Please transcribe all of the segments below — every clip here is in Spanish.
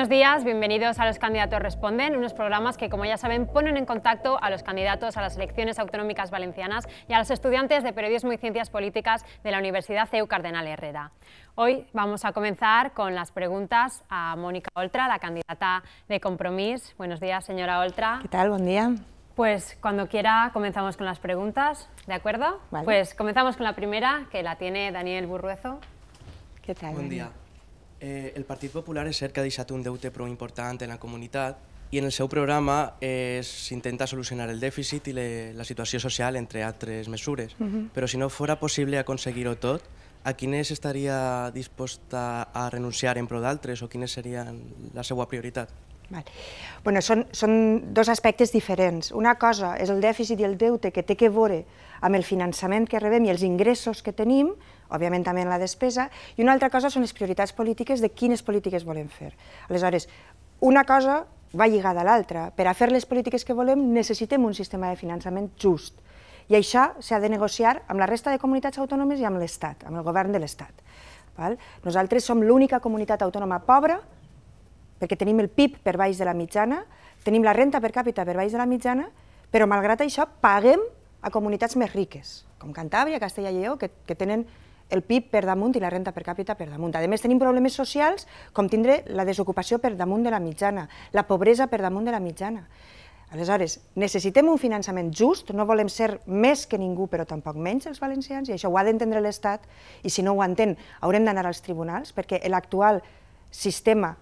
Buenos días, bienvenidos a Los Candidatos Responden, unos programas que, como ya saben, ponen en contacto a los candidatos a las elecciones autonómicas valencianas y a los estudiantes de Periodismo y Ciencias Políticas de la Universidad CEU Cardenal Herrera. Hoy vamos a comenzar con las preguntas a Mónica Oltra, la candidata de Compromís. Buenos días, señora Oltra. ¿Qué tal? Buen día. Pues cuando quiera comenzamos con las preguntas, ¿de acuerdo? Pues comenzamos con la primera, que la tiene Daniel Burruezo. ¿Qué tal? Buen día. Eh, el Partit Popular és cert que ha deixat un deute prou important en la comunitat i en el seu programa eh, s'intenta solucionar el dèficit i le, la situació social, entre altres mesures. Uh mhm. -huh. Però si no fora possible aconseguir-ho tot, a quines estaria disposta a renunciar en pro d'altres o quines serien la seva prioritat? Val. Bueno, són, són dos aspectes diferents. Una cosa és el dèficit i el deute que té que veure amb el finançament que rebem i els ingressos que tenim, òbviament també en la despesa, i una altra cosa són les prioritats polítiques de quines polítiques volem fer. Aleshores, una cosa va lligada a l'altra. Per a fer les polítiques que volem necessitem un sistema de finançament just, i això s'ha de negociar amb la resta de comunitats autònomes i amb l'Estat, amb el govern de l'Estat. Nosaltres som l'única comunitat autònoma pobra, perquè tenim el PIB per baix de la mitjana, tenim la renta per càpita per baix de la mitjana, però malgrat això paguem a comunitats més riques, com Cantàbria, Castella i Lleó, que, que tenen el PIB per damunt i la renta per càpita per damunt. A més, tenim problemes socials com tindre la desocupació per damunt de la mitjana, la pobresa per damunt de la mitjana. Aleshores, necessitem un finançament just, no volem ser més que ningú, però tampoc menys els valencians, i això ho ha d'entendre l'Estat, i si no ho entén haurem d'anar als tribunals, perquè l'actual sistema,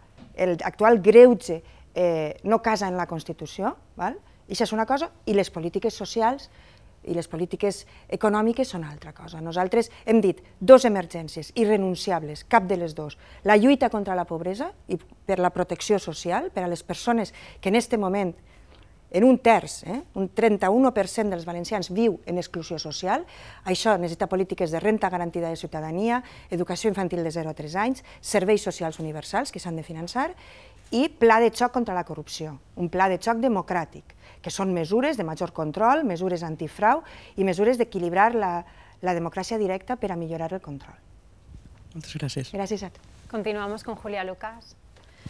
l'actual greuge, eh, no casa en la Constitució, val? i això és una cosa, i les polítiques socials i les polítiques econòmiques són altra cosa. Nosaltres hem dit dos emergències irrenunciables, cap de les dues. La lluita contra la pobresa i per la protecció social, per a les persones que en aquest moment en un terç, eh, un 31% dels valencians viu en exclusió social. Això necessita polítiques de renta garantida de ciutadania, educació infantil de 0 a 3 anys, serveis socials universals que s'han de finançar i pla de xoc contra la corrupció, un pla de xoc democràtic que són mesures de major control, mesures antifrau i mesures d'equilibrar la, la democràcia directa per a millorar el control. Moltes gràcies. Gràcies a tu. Continuamos con Julia Lucas.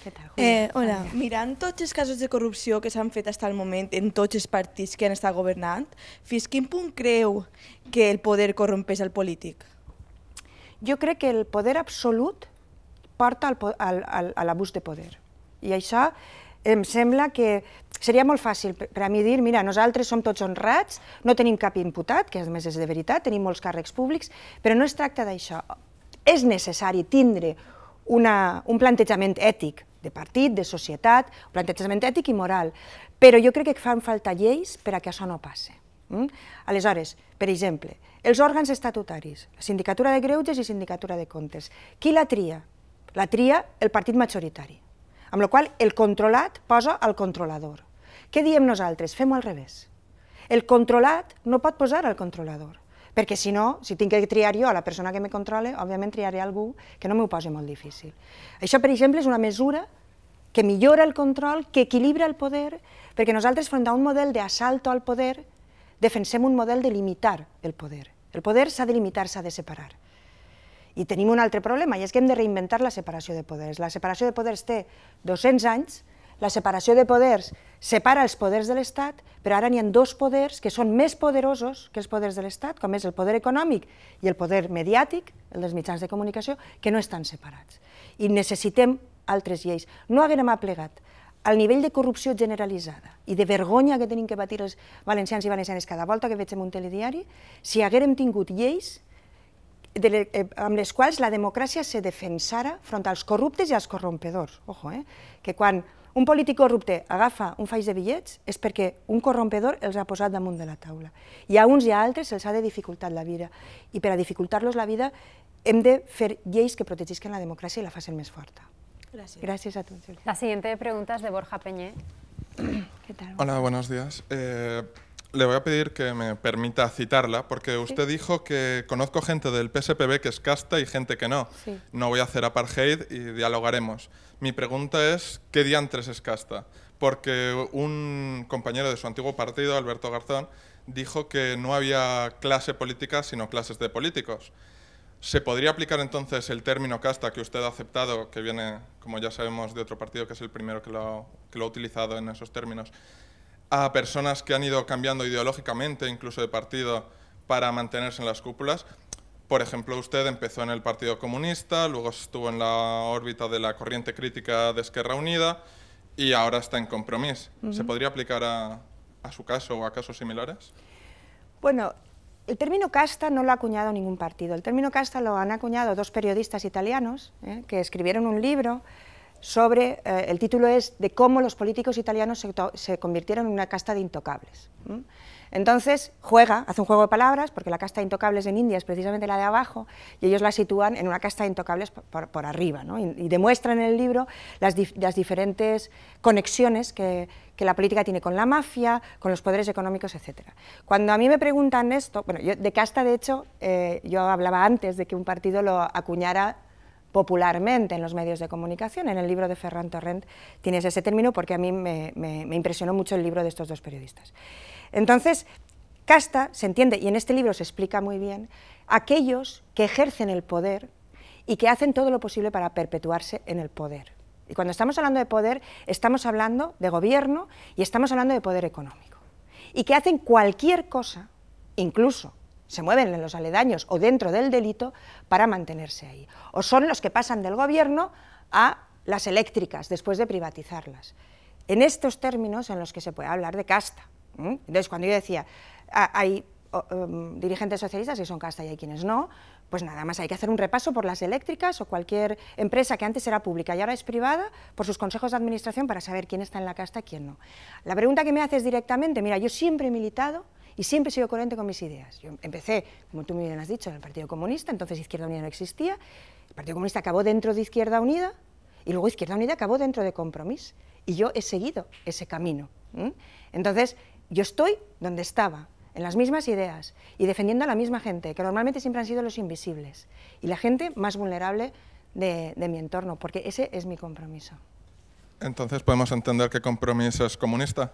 Què tal, Julia? Eh, hola. Mirant tots els casos de corrupció que s'han fet fins al moment en tots els partits que han estat governant, fins quin punt creu que el poder corrompeix el polític? Jo crec que el poder absolut porta al, al, al, a l'abús de poder. I això em sembla que seria molt fàcil per a mi dir, mira, nosaltres som tots honrats, no tenim cap imputat, que a més és de veritat, tenim molts càrrecs públics, però no es tracta d'això. És necessari tindre una, un plantejament ètic de partit, de societat, un plantejament ètic i moral, però jo crec que fan falta lleis per a que això no passe. Mm? Aleshores, per exemple, els òrgans estatutaris, la Sindicatura de Greuges i Sindicatura de Comptes, qui la tria? La tria el partit majoritari, amb la qual el controlat posa el controlador. Què diem nosaltres? Fem-ho al revés. El controlat no pot posar el controlador, perquè si no, si tinc que triar jo a la persona que me controle, òbviament triaré algú que no m'ho posi molt difícil. Això, per exemple, és una mesura que millora el control, que equilibra el poder, perquè nosaltres, front a un model d'assalto al poder, defensem un model de limitar el poder. El poder s'ha de limitar, s'ha de separar. I tenim un altre problema, i és que hem de reinventar la separació de poders. La separació de poders té 200 anys, la separació de poders separa els poders de l'Estat, però ara n'hi ha dos poders que són més poderosos que els poders de l'Estat, com és el poder econòmic i el poder mediàtic, el dels mitjans de comunicació, que no estan separats. I necessitem altres lleis. No haguem aplegat al nivell de corrupció generalitzada i de vergonya que tenim que patir els valencians i valencianes cada volta que en un telediari, si haguérem tingut lleis de, le, eh, amb les quals la democràcia se defensara front als corruptes i als corrompedors. Ojo, eh? que quan un polític corrupte agafa un faix de bitllets és perquè un corrompedor els ha posat damunt de la taula. I a uns i a altres se'ls ha de dificultar la vida. I per a dificultar-los la vida hem de fer lleis que protegisquen la democràcia i la facin més forta. Gràcies. Gràcies a tots. La siguiente pregunta és de Borja Peñé. Què tal? Hola, buenos días. Eh... le voy a pedir que me permita citarla, porque usted dijo que conozco gente del PSPB que es casta y gente que no. No voy a hacer apartheid y dialogaremos. Mi pregunta es, ¿qué diantres es casta? Porque un compañero de su antiguo partido, Alberto Garzón, dijo que no había clase política, sino clases de políticos. ¿Se podría aplicar entonces el término casta que usted ha aceptado, que viene, como ya sabemos, de otro partido que es el primero que lo que lo ha utilizado en esos términos? a personas que han ido cambiando ideológicamente, incluso de partido, para mantenerse en las cúpulas. Por ejemplo, usted empezó en el Partido Comunista, luego estuvo en la órbita de la corriente crítica de Esquerra Unida y ahora está en Compromís. ¿Se podría aplicar a, su caso o a casos similares? Bueno, el término casta no lo ha acuñado ningún partido. El término casta lo han acuñado dos periodistas italianos ¿eh? que escribieron un libro sobre, eh, el título es de cómo los políticos italianos se, convirtieron en una casta de intocables. Entonces juega, hace un juego de palabras, porque la casta de intocables en India es precisamente la de abajo, y ellos la sitúan en una casta de intocables por, arriba, ¿no? y, demuestran en el libro las, diferentes conexiones que, la política tiene con la mafia, con los poderes económicos, etc. Cuando a mí me preguntan esto, bueno, de casta, de hecho, eh, yo hablaba antes de que un partido lo acuñara popularmente en los medios de comunicación. En el libro de Ferran Torrent tienes ese término porque a mí me, me impresionó mucho el libro de estos dos periodistas. Entonces, casta se entiende, y en este libro se explica muy bien, aquellos que ejercen el poder y que hacen todo lo posible para perpetuarse en el poder. Y cuando estamos hablando de poder, estamos hablando de gobierno y estamos hablando de poder económico. Y que hacen cualquier cosa, incluso se mueven en los aledaños o dentro del delito para mantenerse ahí. O son los que pasan del gobierno a las eléctricas después de privatizarlas. En estos términos en los que se puede hablar de casta. Entonces, cuando yo decía, ah, hay em, dirigentes socialistas que son casta y hay quienes no, pues nada más hay que hacer un repaso por las eléctricas o cualquier empresa que antes era pública y ahora es privada, por sus consejos de administración para saber quién está en la casta y quién no. La pregunta que me haces directamente, mira, yo siempre he militado y siempre he sido coherente con mis ideas. Yo empecé, como tú muy bien has dicho, en el Partido Comunista, entonces Izquierda Unida no existía, el Partido Comunista acabó dentro de Izquierda Unida y luego Izquierda Unida acabó dentro de Compromís y yo he seguido ese camino. Entonces, yo estoy donde estaba, en las mismas ideas y defendiendo a la misma gente, que normalmente siempre han sido los invisibles y la gente más vulnerable de, mi entorno, porque ese es mi compromiso. Entonces, ¿podemos entender que compromiso es comunista?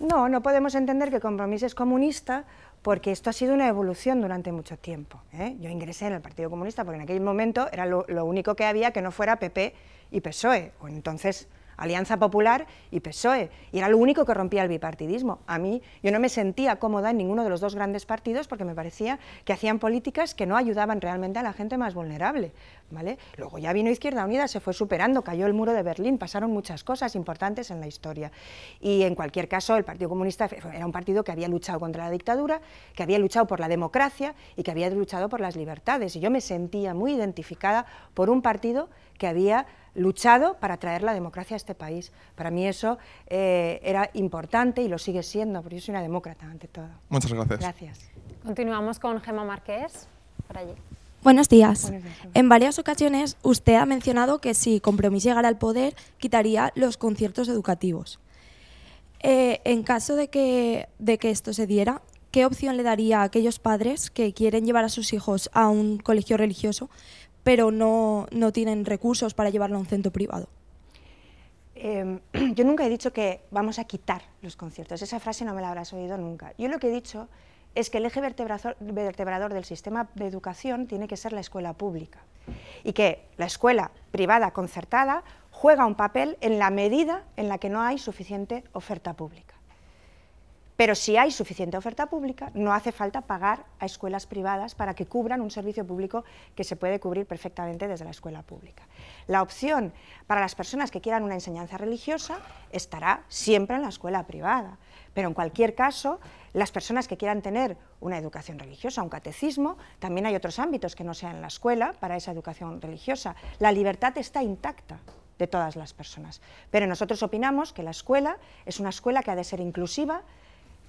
No, no podemos entender que compromiso es comunista porque esto ha sido una evolución durante mucho tiempo. ¿eh? Yo ingresé en el Partido Comunista porque en aquel momento era lo, lo único que había que no fuera PP y PSOE, o entonces Alianza Popular y PSOE, y era lo único que rompía el bipartidismo. A mí, yo no me sentía cómoda en ninguno de los dos grandes partidos porque me parecía que hacían políticas que no ayudaban realmente a la gente más vulnerable. ¿vale? Luego ya vino Izquierda Unida, se fue superando, cayó el muro de Berlín, pasaron muchas cosas importantes en la historia. Y en cualquier caso, el Partido Comunista era un partido que había luchado contra la dictadura, que había luchado por la democracia y que había luchado por las libertades. Y yo me sentía muy identificada por un partido que había luchado para traer la democracia a este país. Para mí eso eh, era importante y lo sigue siendo, porque yo soy una demócrata ante todo. Muchas gracias. Continuamos con Gemma Márquez, por allí. Buenos días. en varias ocasiones usted ha mencionado que si Compromís llegara al poder, quitaría los conciertos educativos. Eh, en caso de que, de que esto se diera, ¿qué opción le daría a aquellos padres que quieren llevar a sus hijos a un colegio religioso, pero no, no tienen recursos para llevarlo a un centro privado. Em, yo nunca he dicho que vamos a quitar los conciertos, esa frase no me la habrás oído nunca. Yo lo que he dicho es que el eje vertebrador del sistema de educación tiene que ser la escuela pública y que la escuela privada concertada juega un papel en la medida en la que no hay suficiente oferta pública. Pero si hay suficiente oferta pública, no hace falta pagar a escuelas privadas para que cubran un servicio público que se puede cubrir perfectamente desde la escuela pública. La opción para las personas que quieran una enseñanza religiosa estará siempre en la escuela privada. Pero en cualquier caso, las personas que quieran tener una educación religiosa, un catecismo, también hay otros ámbitos que no sean la escuela para esa educación religiosa. La libertad está intacta de todas las personas. Pero nosotros opinamos que la escuela es una escuela que ha de ser inclusiva,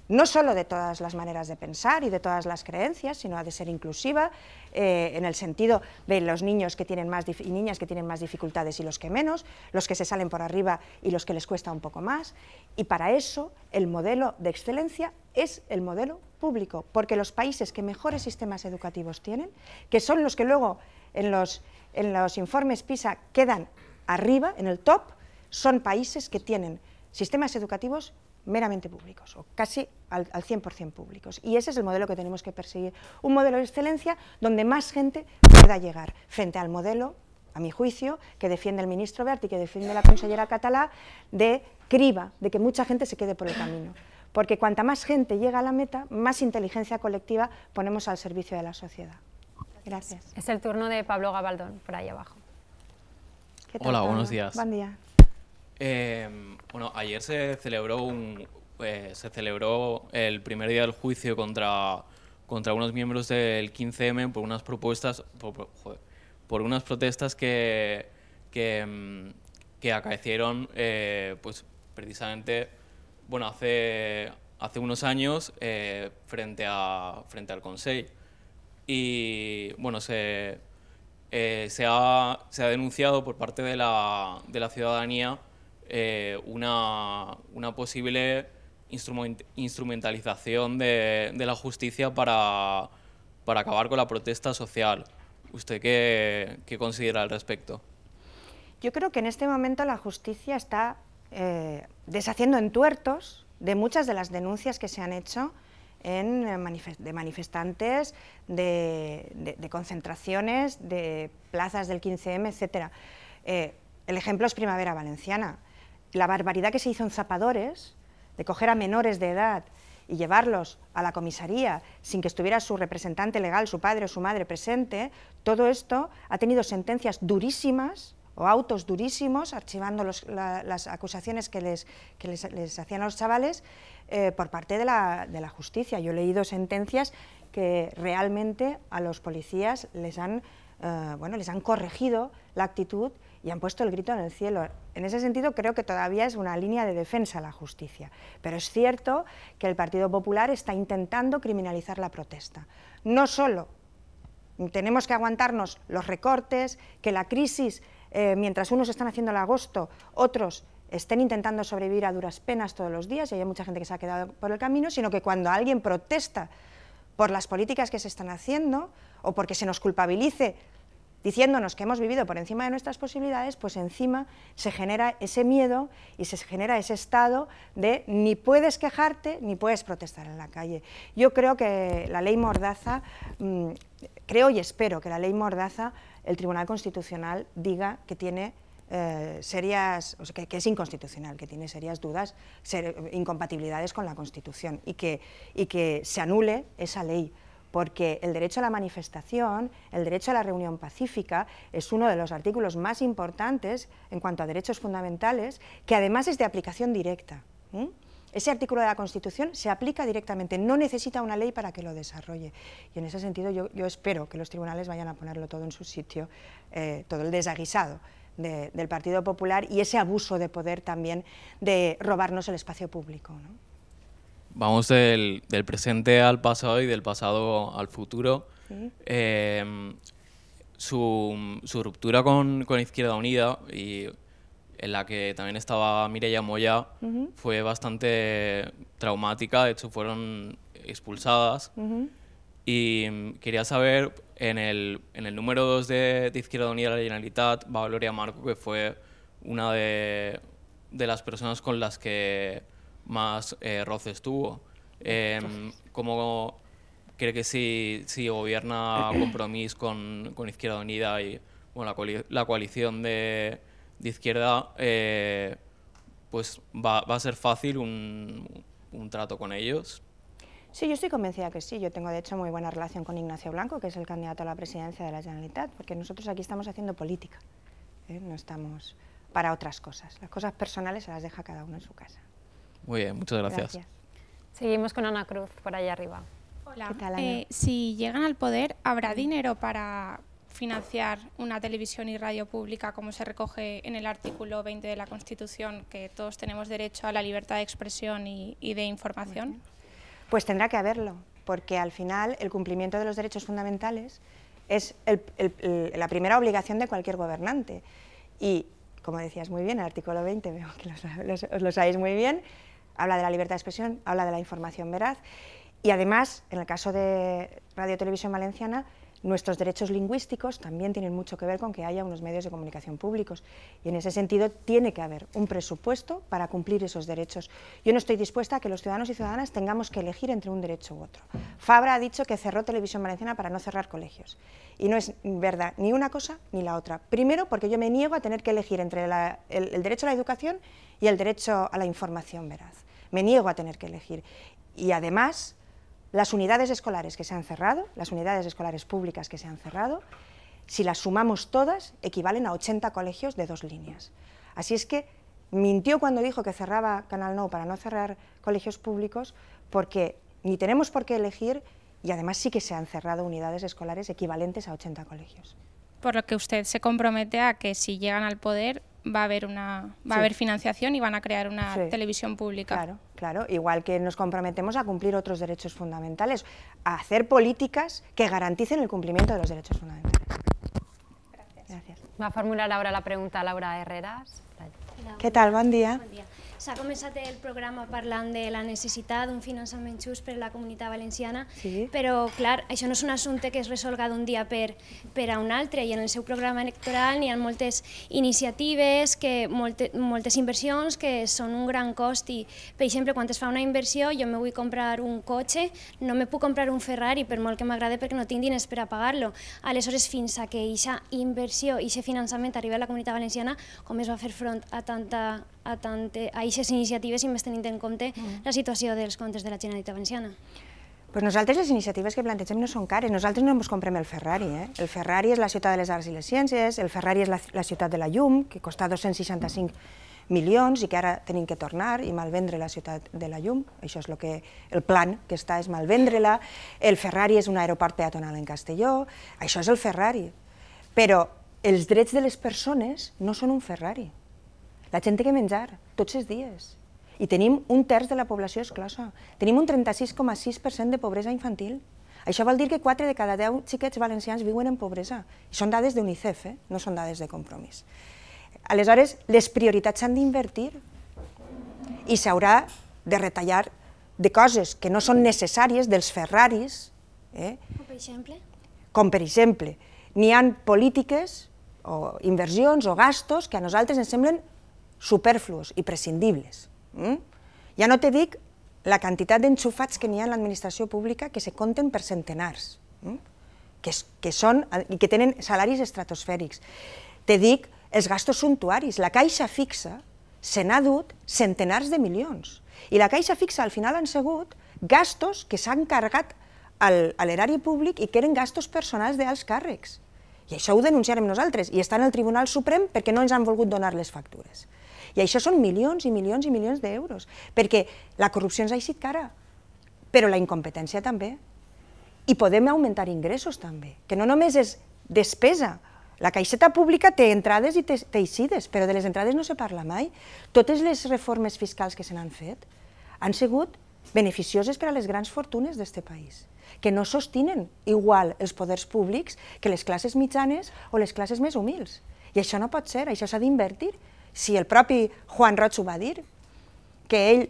no solo de todas las maneras de pensar y de todas las creencias, sino ha de ser inclusiva eh, en el sentido de los niños que tienen más y niñas que tienen más dificultades y los que menos, los que se salen por arriba y los que les cuesta un poco más. Y para eso el modelo de excelencia es el modelo público, porque los países que mejores sistemas educativos tienen, que son los que luego en los, en los informes PISA quedan arriba, en el top, son países que tienen sistemas educativos meramente públicos, o casi al, 100% públicos. Y ese es el modelo que tenemos que perseguir, un modelo de excelencia donde más gente pueda llegar, frente al modelo, a mi juicio, que defiende el ministro Berti, que defiende la consellera Catalá, de criba, de que mucha gente se quede por el camino. Porque cuanta más gente llega a la meta, más inteligencia colectiva ponemos al servicio de la sociedad. Gracias. Es el turno de Pablo Gabaldón, por ahí abajo. Hola, buenos días. Buen día. Eh, bueno, ayer se celebró un eh, se celebró el primer día del juicio contra contra unos miembros del 15M por unas propuestas unas protestas que que, mm, acaecieron eh, pues precisamente bueno hace hace unos años frente a frente al Consejo y bueno se ha, se ha denunciado por parte de la, de la ciudadanía eh, una, posible instrumentalización de, la justicia para, acabar con la protesta social. ¿Usted qué, considera al respecto? Yo creo que en este momento la justicia está eh, deshaciendo entuertos de muchas de las denuncias que se han hecho eh, de manifestantes, de, concentraciones, de plazas del 15M, etc. el ejemplo es Primavera Valenciana la barbaridad que se hizo en Zapadores, de coger a menores de edad y llevarlos a la comisaría sin que estuviera su representante legal, su padre o su madre presente, todo esto ha tenido sentencias durísimas o autos durísimos, archivando las acusaciones que les, que les, hacían a los chavales eh, por parte de la, de la, justicia. Yo he leído sentencias que realmente a los policías les han, eh, bueno, les han corregido la actitud y han puesto el grito en el cielo. En ese sentido, creo que todavía es una línea de defensa la justicia. Pero es cierto que el Partido Popular está intentando criminalizar la protesta. No solo tenemos que aguantarnos los recortes, que la crisis, eh, mientras unos están haciendo el agosto, otros estén intentando sobrevivir a duras penas todos los días, y hay mucha gente que se ha quedado por el camino, sino que cuando alguien protesta por las políticas que se están haciendo o porque se nos culpabilice diciéndonos que hemos vivido por encima de nuestras posibilidades, pues encima se genera ese miedo y se genera ese estado de ni puedes quejarte ni puedes protestar en la calle. Yo creo que la ley Mordaza, mm, creo y espero que la ley Mordaza, el Tribunal Constitucional diga que tiene eh, serias, o que, es inconstitucional, que tiene serias dudas, incompatibilidades con la Constitución y que se anule esa ley porque el derecho a la manifestación, el derecho a la reunión pacífica, es uno de los artículos más importantes en cuanto a derechos fundamentales, que además es de aplicación directa. Ese artículo de la Constitución se aplica directamente, no necesita una ley para que lo desarrolle. Y en ese sentido yo, espero que los tribunales vayan a ponerlo todo en su sitio, eh, todo el desaguisado del Partido Popular y ese abuso de poder también de robarnos el espacio público vamos del, presente al pasado y del pasado al futuro. Em, su, su, ruptura con, con, Izquierda Unida y en la que también estaba Mireia Moya fue bastante traumática, de hecho fueron expulsadas. Y mm, quería saber, en el, en el número 2 de, Izquierda Unida la Generalitat va Gloria Marco, que fue una de, de las personas con las que más roce eh, roces tuvo. Em, ¿Cómo cree que si, gobierna compromiso con, con, Izquierda Unida y la, coalición de, izquierda, eh, pues va, a ser fácil un, trato con ellos? Sí, yo estoy convencida que sí. Yo tengo, de hecho, muy buena relación con Ignacio Blanco, que es el candidato a la presidencia de la Generalitat, porque nosotros aquí estamos haciendo política, ¿eh? no estamos para otras cosas. Las cosas personales se las deja cada uno en su casa. Muy bien, muchas gracias. Seguimos con Ana Cruz, por allá arriba. Hola. Eh, si llegan al poder, ¿habrá dinero para financiar una televisión y radio pública como se recoge en el artículo 20 de la Constitución, que todos tenemos derecho a la libertad de expresión y, de información? Pues tendrá que haberlo, porque al final el cumplimiento de los derechos fundamentales es la primera obligación de cualquier gobernante. Y, como decías muy bien, el artículo 20, veo que lo sabéis muy bien, habla de la libertad de expresión, habla de la información veraz y además, en el caso de Radio Televisión Valenciana, Nuestros derechos lingüísticos también tienen mucho que ver con que haya unos medios de comunicación públicos y en ese sentido tiene que haber un presupuesto para cumplir esos derechos. Yo no estoy dispuesta a que los ciudadanos y ciudadanas tengamos que elegir entre un derecho u otro. Fabra ha dicho que cerró Televisión Valenciana para no cerrar colegios y no es verdad ni una cosa ni la otra. Primero porque yo me niego a tener que elegir entre el, el derecho a la educación y el derecho a la información veraz. Me niego a tener que elegir y además las unidades escolares que se han cerrado, las unidades escolares públicas que se han cerrado, si las sumamos todas, equivalen a 80 colegios de dos líneas. Así es que mintió cuando dijo que cerraba Canal No para no cerrar colegios públicos, porque ni tenemos por qué elegir y además sí que se han cerrado unidades escolares equivalentes a 80 colegios. Por lo que usted se compromete a que si llegan al poder va a haber, una, va a haber financiación y van a crear una televisión pública. Claro, Claro, igual que nos comprometemos a cumplir otros derechos fundamentales, a hacer políticas que garanticen el cumplimiento de los derechos fundamentales. Gracias. Va a formular ahora la pregunta Laura Herreras. ¿Qué tal? Buen día. S'ha començat el programa parlant de la necessitat d'un finançament just per a la comunitat valenciana, sí. però, clar, això no és un assumpte que es resolga d'un dia per, per a un altre, i en el seu programa electoral n'hi ha moltes iniciatives, que molte, moltes inversions que són un gran cost, i, per exemple, quan es fa una inversió, jo me vull comprar un cotxe, no me puc comprar un Ferrari, per molt que m'agrada, perquè no tinc diners per a pagar-lo. Aleshores, fins a que aquesta inversió, i aquest finançament arribi a la comunitat valenciana, com es va fer front a tanta a, tante, a aquestes iniciatives i més tenint en compte mm. la situació dels comptes de la Generalitat Valenciana? Pues nosaltres les iniciatives que plantegem no són cares, nosaltres no ens comprem el Ferrari. Eh? El Ferrari és la ciutat de les arts i les ciències, el Ferrari és la, la ciutat de la llum, que costa 265 milions i que ara tenim que tornar i malvendre la ciutat de la llum, això és lo que, el plan que està és malvendre-la, el Ferrari és un aeroport peatonal en Castelló, això és el Ferrari. Però els drets de les persones no són un Ferrari, la gent té que menjar tots els dies. I tenim un terç de la població esclosa. Tenim un 36,6% de pobresa infantil. Això vol dir que 4 de cada 10 xiquets valencians viuen en pobresa. I són dades d'UNICEF, eh? no són dades de compromís. Aleshores, les prioritats s'han d'invertir i s'haurà de retallar de coses que no són necessàries, dels Ferraris. Eh? Com per exemple? Com per exemple, n'hi han polítiques o inversions o gastos que a nosaltres ens semblen superfluos i prescindibles. Mm? Ja no te dic la quantitat d'enxufats que n'hi ha en l'administració pública que se compten per centenars, mm? que, que, són, que tenen salaris estratosfèrics. Te dic els gastos suntuaris. La caixa fixa se n'ha dut centenars de milions. I la caixa fixa al final han segut gastos que s'han carregat al, a l'erari públic i que eren gastos personals d'alts càrrecs. I això ho denunciarem nosaltres, i està en el Tribunal Suprem perquè no ens han volgut donar les factures. I això són milions i milions i milions d'euros, perquè la corrupció ens ha eixit cara, però la incompetència també. I podem augmentar ingressos també, que no només és despesa, la caixeta pública té entrades i té, eixides, però de les entrades no se parla mai. Totes les reformes fiscals que se n'han fet han sigut beneficioses per a les grans fortunes d'aquest país, que no sostenen igual els poders públics que les classes mitjanes o les classes més humils. I això no pot ser, això s'ha d'invertir si el propi Juan Roig ho va dir, que ell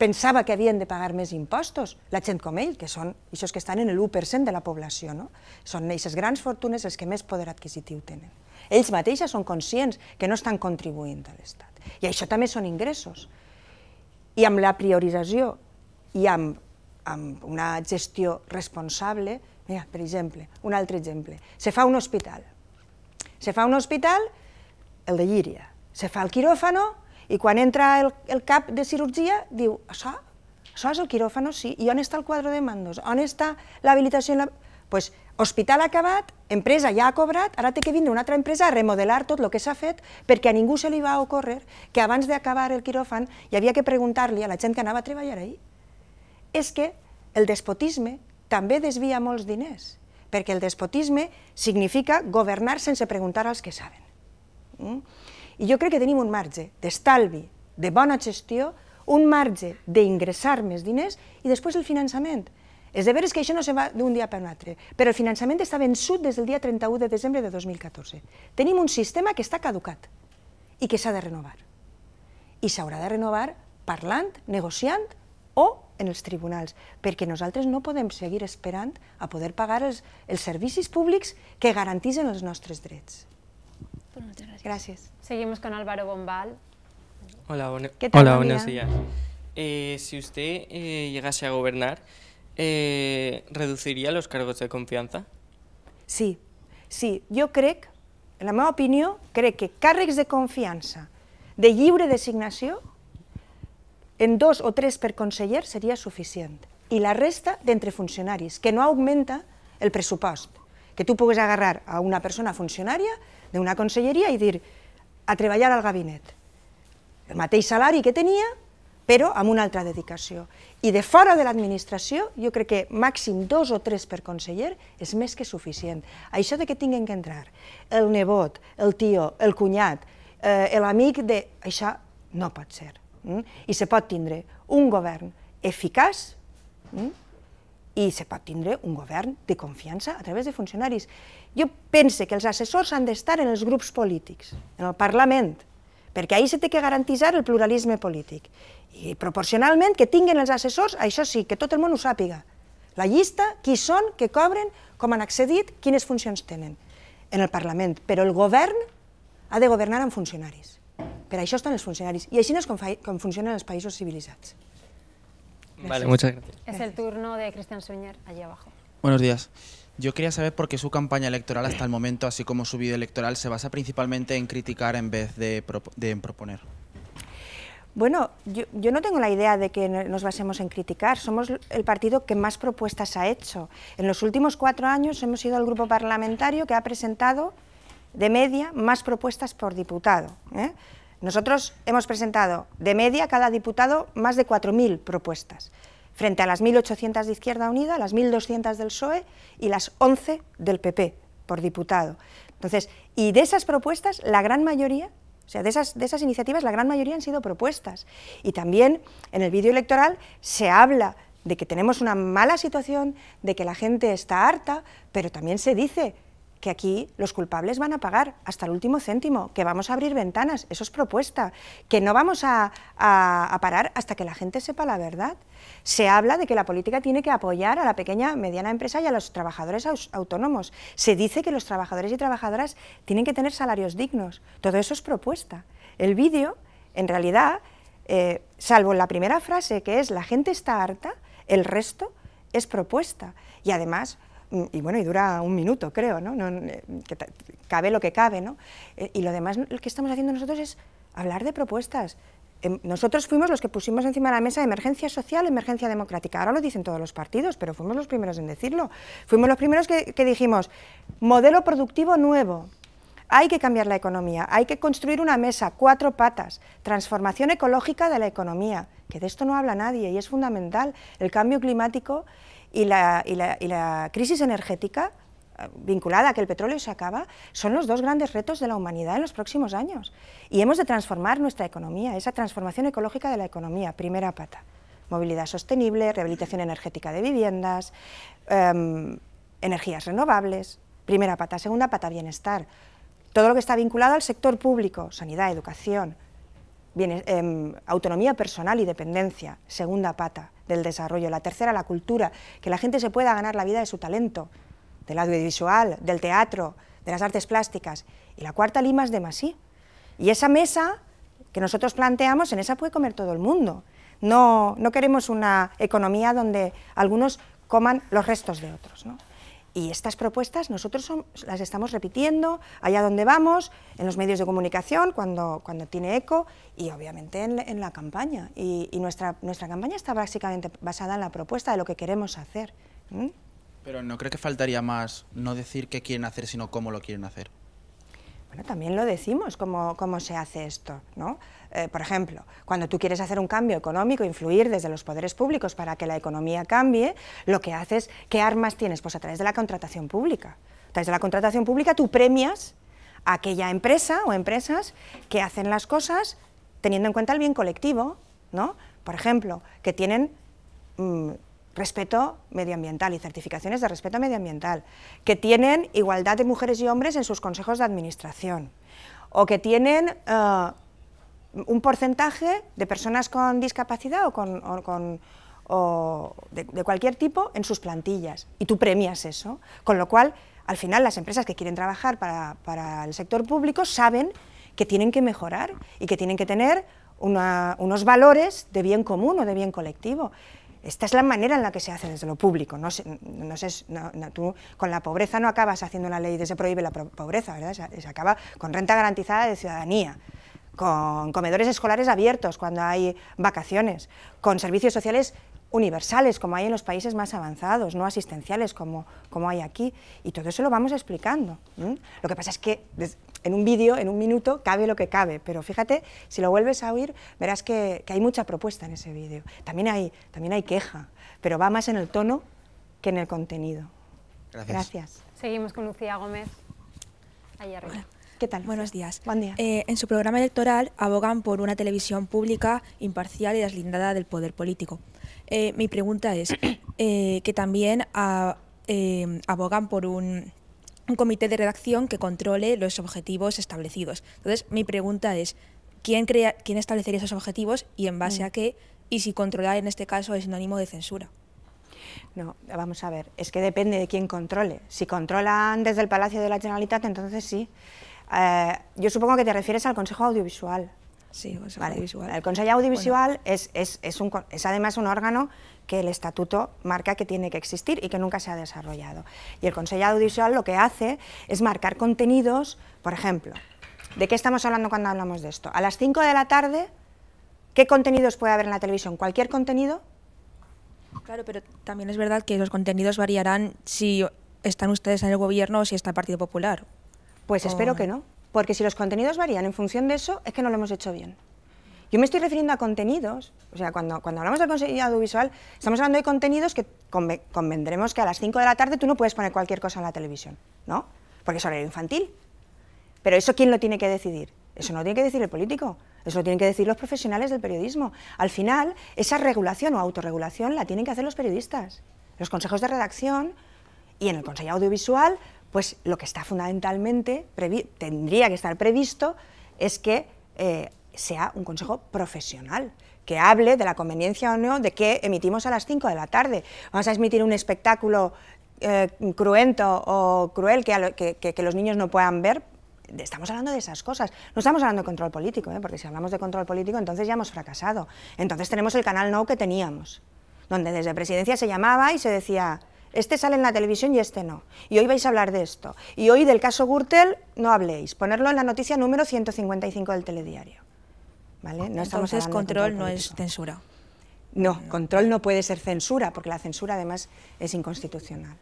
pensava que havien de pagar més impostos, la gent com ell, que són aquests que estan en l'1% de la població, no? són aquestes grans fortunes els que més poder adquisitiu tenen. Ells mateixos són conscients que no estan contribuint a l'Estat. I això també són ingressos. I amb la priorització i amb, amb una gestió responsable, mira, per exemple, un altre exemple, se fa un hospital. Se fa un hospital, el de Llíria, se fa el quiròfano i quan entra el, el cap de cirurgia diu, això, això és el quiròfano, sí, i on està el quadre de mandos? On està l'habilitació? La... Pues, hospital acabat, empresa ja ha cobrat, ara té que vindre una altra empresa a remodelar tot el que s'ha fet perquè a ningú se li va ocórrer que abans d'acabar el quiròfan hi havia que preguntar-li a la gent que anava a treballar ahir. És que el despotisme també desvia molts diners, perquè el despotisme significa governar sense preguntar als que saben. Mm? I jo crec que tenim un marge d'estalvi, de bona gestió, un marge d'ingressar més diners i després el finançament. És de veres que això no se va d'un dia per un altre, però el finançament està vençut des del dia 31 de desembre de 2014. Tenim un sistema que està caducat i que s'ha de renovar. I s'haurà de renovar parlant, negociant o en els tribunals, perquè nosaltres no podem seguir esperant a poder pagar els, els servicis públics que garantitzen els nostres drets. Però no Gracias. Seguimos con Álvaro Bombal. Hola, bueno, ¿Qué tal, hola buenos días. Eh, si usted eh, llegase a gobernar, eh, ¿reduciría los cargos de confianza? Sí, sí. Yo creo, en la meva opinió, crec que càrrecs de confiança de lliure designació, en dos o tres per conseller seria suficient. I la resta d'entre funcionaris, que no augmenta el pressupost. Que tu puguis agarrar a una persona funcionària de una conselleria i dir a treballar al gabinet. El mateix salari que tenia, però amb una altra dedicació. I de fora de l'administració, jo crec que màxim dos o tres per conseller és més que suficient. Això de que tinguen que entrar el nebot, el tio, el cunyat, eh, l'amic de... Això no pot ser. Mm? I se pot tindre un govern eficaç, mm? i se pot tindre un govern de confiança a través de funcionaris. Jo pense que els assessors han d'estar en els grups polítics, en el Parlament, perquè ahir se té que garantir el pluralisme polític. I proporcionalment que tinguin els assessors, això sí, que tot el món ho sàpiga. La llista, qui són, què cobren, com han accedit, quines funcions tenen en el Parlament. Però el govern ha de governar amb funcionaris. Per això estan els funcionaris. I així és com, fa, com funcionen els països civilitzats. Vale, muchas gracias. Es el turno de Cristian Suñer, allí abajo. Buenos días. Yo quería saber por qué su campaña electoral hasta el momento, así como su vida electoral, se basa principalmente en criticar en vez de, en proponer. Bueno, yo, yo, no tengo la idea de que nos basemos en criticar. Somos el partido que más propuestas ha hecho. En los últimos cuatro años hemos sido el grupo parlamentario que ha presentado de media más propuestas por diputado. ¿eh? Nosotros hemos presentado, de media, cada diputado más de 4.000 propuestas, frente a las 1.800 de Izquierda Unida, las 1.200 del PSOE y las 11 del PP por diputado. Entonces, y de esas propuestas, la gran mayoría o sea, de esas, de esas, iniciativas la gran mayoría han sido propuestas. Y también en el vídeo electoral se habla de que tenemos una mala situación, de que la gente está harta, pero también se dice que aquí los culpables van a pagar hasta el último céntimo, que vamos a abrir ventanas, eso es propuesta, que no vamos a, parar hasta que la gente sepa la verdad. Se habla de que la política tiene que apoyar a la pequeña, mediana empresa y a los trabajadores autónomos. Se dice que los trabajadores y trabajadoras tienen que tener salarios dignos. Todo eso es propuesta. El vídeo, en realidad, eh, salvo la primera frase que es la gente está harta, el resto es propuesta. Y además, y bueno, y dura un minuto, creo, ¿no? Eh, cabe lo que cabe, ¿no? Eh, y lo demás lo que estamos haciendo nosotros es hablar de propuestas. Em, nosotros fuimos los que pusimos encima de la mesa emergencia social, emergencia democrática. Ahora lo dicen todos los partidos, pero fuimos los primeros en decirlo. Fuimos los primeros que, que dijimos, modelo productivo nuevo, hay que cambiar la economía, hay que construir una mesa, cuatro patas, transformación ecológica de la economía, que de esto no habla nadie y es fundamental. El cambio climático y la, crisis energética eh, vinculada a que el petróleo se acaba, son los dos grandes retos de la humanidad en los próximos años. Y hemos de transformar nuestra economía, esa transformación ecológica de la economía, primera pata. Movilidad sostenible, rehabilitación energética de viviendas, em, energías renovables, primera pata. Segunda pata, bienestar. Todo lo que está vinculado al sector público, sanidad, educación, em, autonomía personal y dependencia, segunda pata del desarrollo. La tercera, la cultura, que la gente se pueda ganar la vida de su talento, del audiovisual, del teatro, de las artes plásticas. Y la cuarta, Lima es de Masí. Y esa mesa que nosotros planteamos, en esa puede comer todo el mundo. No, no queremos una economía donde algunos coman los restos de otros. ¿no? Y estas propuestas nosotros las estamos repitiendo allá donde vamos, en los medios de comunicación, cuando, cuando tiene eco, y obviamente en, la campaña. Y, nuestra, nuestra campaña está básicamente basada en la propuesta de lo que queremos hacer. Pero ¿no creo que faltaría más no decir qué quieren hacer, sino cómo lo quieren hacer? Bueno, también lo decimos, cómo, cómo se hace esto, ¿no? Eh, por ejemplo, cuando tú quieres hacer un cambio económico, influir desde los poderes públicos para que la economía cambie, lo que haces, ¿qué armas tienes? Pues a través de la contratación pública. A través de la contratación pública tú premias a aquella empresa o empresas que hacen las cosas teniendo en cuenta el bien colectivo, ¿no? Por ejemplo, que tienen mm, respeto medioambiental y certificaciones de respeto medioambiental, que tienen igualdad de mujeres y hombres en sus consejos de administración, o que tienen... Eh, un porcentaje de personas con discapacidad o, de, cualquier tipo en sus plantillas y tú premias eso. Con lo cual, al final, las empresas que quieren trabajar para, el sector público saben que tienen que mejorar y que tienen que tener unos valores de bien común o de bien colectivo. Esta es la manera en la que se hace desde lo público. No, tú con la pobreza no acabas haciendo una ley y se prohíbe la pobreza, se acaba con renta garantizada de ciudadanía con comedores escolares abiertos cuando hay vacaciones, con servicios sociales universales como hay en los países más avanzados, no asistenciales como, como hay aquí, y todo eso lo vamos explicando. Lo que pasa es que en un vídeo, en un minuto, cabe lo que cabe, pero fíjate, si lo vuelves a oír, verás que, hay mucha propuesta en ese vídeo. También hay, también hay queja, pero va más en el tono que en el contenido. Gracias. Gracias. Seguimos con Lucía Gómez, allá arriba. ¿Qué tal? Buenos días. Eh, en su programa electoral abogan por una televisión pública, imparcial y deslindada del poder político. Eh, mi pregunta es eh, que también ah, abogan por un, comité de redacción que controle los objetivos establecidos. Entonces, mi pregunta es, ¿quién, crea, quién establecería esos objetivos y en base mm. a qué? Y si controlar en este caso es sinónimo de censura. No, vamos a ver, es que depende de quién controle. Si controlan desde el Palacio de la Generalitat, entonces sí. Eh, yo supongo que te refieres al Consejo Audiovisual. Sí, el Consejo Audiovisual. El Consejo Audiovisual es, es además un órgano que el estatuto marca que tiene que existir y que nunca se ha desarrollado. Y el Consejo Audiovisual lo que hace es marcar contenidos, por ejemplo, ¿de qué estamos hablando cuando hablamos de esto? A las 5 de la tarde, ¿qué contenidos puede haber en la televisión? ¿Cualquier contenido? Claro, pero también es verdad que los contenidos variarán si están ustedes en el gobierno o si está el Partido Popular. Pues espero oh. que no, porque si los contenidos varían en función de eso, es que no lo hemos hecho bien. Yo me estoy refiriendo a contenidos, o sea, cuando, cuando hablamos del Consejo audiovisual, estamos hablando de contenidos que convendremos que a las 5 de la tarde tú no puedes poner cualquier cosa en la televisión, ¿no? Porque es horario infantil. Pero eso, ¿quién lo tiene que decidir? Eso no tiene que decir el político, eso lo tienen que decir los profesionales del periodismo. Al final, esa regulación o autorregulación la tienen que hacer los periodistas, los consejos de redacción y en el Consejo Audiovisual pues lo que está fundamentalmente, tendría que estar previsto, es que eh, sea un consejo profesional, que hable de la conveniencia o no de que emitimos a las 5 de la tarde. Vamos a emitir un espectáculo eh, cruento o cruel que, los niños no puedan ver, estamos hablando de esas cosas. No estamos hablando de control político, ¿eh? porque si hablamos de control político, entonces ya hemos fracasado. Entonces tenemos el canal No que teníamos, donde desde presidencia se llamaba y se decía, este sale en la televisión y este no. Y hoy vais a hablar de esto. Y hoy del caso Gürtel no habléis. Ponerlo en la noticia número 155 del telediario. ¿Vale? No Entonces control, control no es censura. No, control no puede ser censura, porque la censura además es inconstitucional.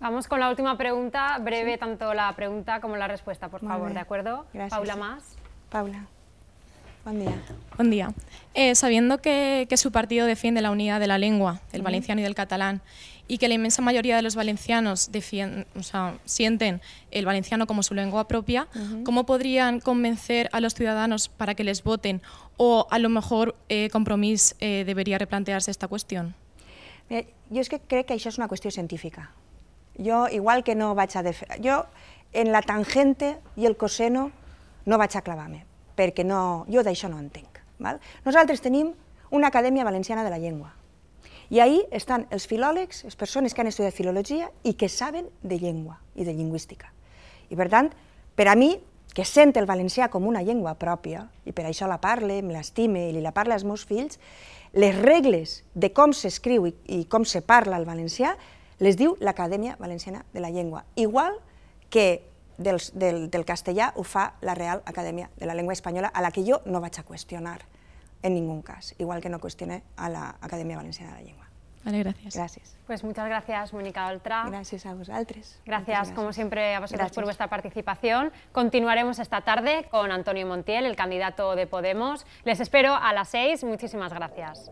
Vamos con la última pregunta, breve tanto la pregunta como la respuesta, por favor, ¿de acuerdo? Paula Más. Paula. Buen día. Buen día. Eh, sabiendo que, su partido defiende la unidad de la lengua, el valenciano y del catalán, y que la inmensa mayoría de los valencianos sienten el valenciano como su lengua propia, ¿cómo podrían convencer a los ciudadanos para que les voten? O a lo mejor eh, Compromís eh, debería replantearse esta cuestión. Yo es que creo que eso es una cuestión científica. Yo igual que no vaya a... yo en la tangente y el coseno, no vaya a perquè no, jo d'això no entenc. Val? Nosaltres tenim una Acadèmia Valenciana de la Llengua, i ahí estan els filòlegs, les persones que han estudiat filologia i que saben de llengua i de lingüística. I per tant, per a mi, que sent el valencià com una llengua pròpia, i per això la parle, me l'estime i li la parla als meus fills, les regles de com s'escriu i, i com se parla el valencià les diu l'Acadèmia Valenciana de la Llengua. Igual que del, del, del castellà la Real Academia de la Lengua Española, a la que yo no vaig a cuestionar en ningún caso, igual que no cuestione a la Academia Valenciana de la Lengua. Vale, gracias. Gracias. Pues muchas gracias, Mónica Oltra. Gracias a vosotros. Gracias, como siempre, a vosotros por vuestra participación. Continuaremos esta tarde con Antonio Montiel, el candidato de Podemos. Les espero a las seis. Muchísimas gracias.